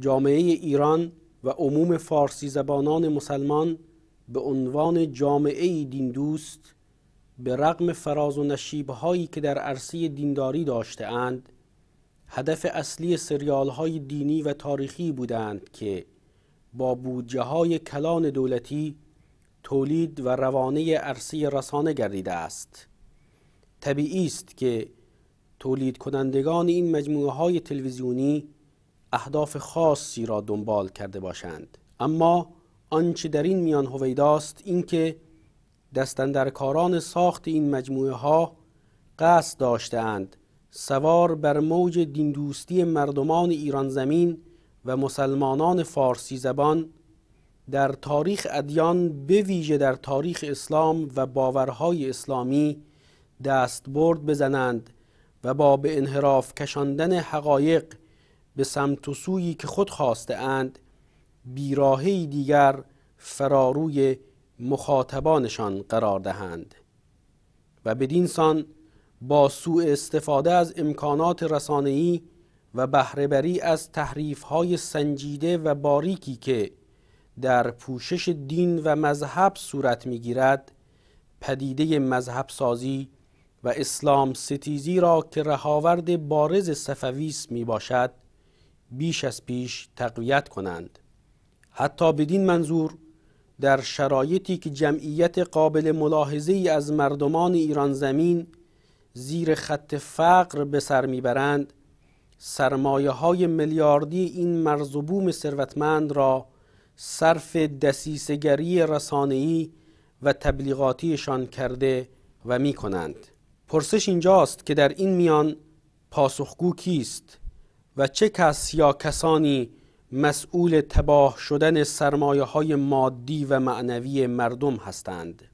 جامعه ایران و عموم فارسی زبانان مسلمان به عنوان جامعه دین دوست به رغم فراز و نشیب هایی که در عرصه دینداری داشته اند هدف اصلی سریال های دینی و تاریخی بودند که با بودجه های کلان دولتی تولید و روانه عرصه رسانه گردیده است طبیعی است که تولید کنندگان این مجموعه های تلویزیونی اهداف خاصی را دنبال کرده باشند اما آنچه در این میان هویداست اینکه دستندرکاران ساخت این مجموعه ها قصد داشتهاند سوار بر موج دیندوستی مردمان ایران زمین و مسلمانان فارسی زبان در تاریخ ادیان به ویژه در تاریخ اسلام و باورهای اسلامی دست برد بزنند و با به انحراف کشاندن حقایق به سمت و سویی که خود خواسته اند بیراهی دیگر فراروی مخاطبانشان قرار دهند و بدین سان با سوء استفاده از امکانات رسانه‌ای و بهرهبری از تحریف‌های سنجیده و باریکی که در پوشش دین و مذهب صورت می‌گیرد، پدیده مذهب سازی و اسلام ستیزی را که رهاورد بارز صفویس می باشد بیش از پیش تقویت کنند حتی بدین منظور در شرایطی که جمعیت قابل ملاحظه ای از مردمان ایران زمین زیر خط فقر به سر میبرند سرمایه های میلیاردی این مرز و بوم ثروتمند را صرف دسیسگری رسانه‌ای و تبلیغاتیشان کرده و می کنند. پرسش اینجاست که در این میان پاسخگو کیست و چه کس یا کسانی مسئول تباه شدن سرمایه های مادی و معنوی مردم هستند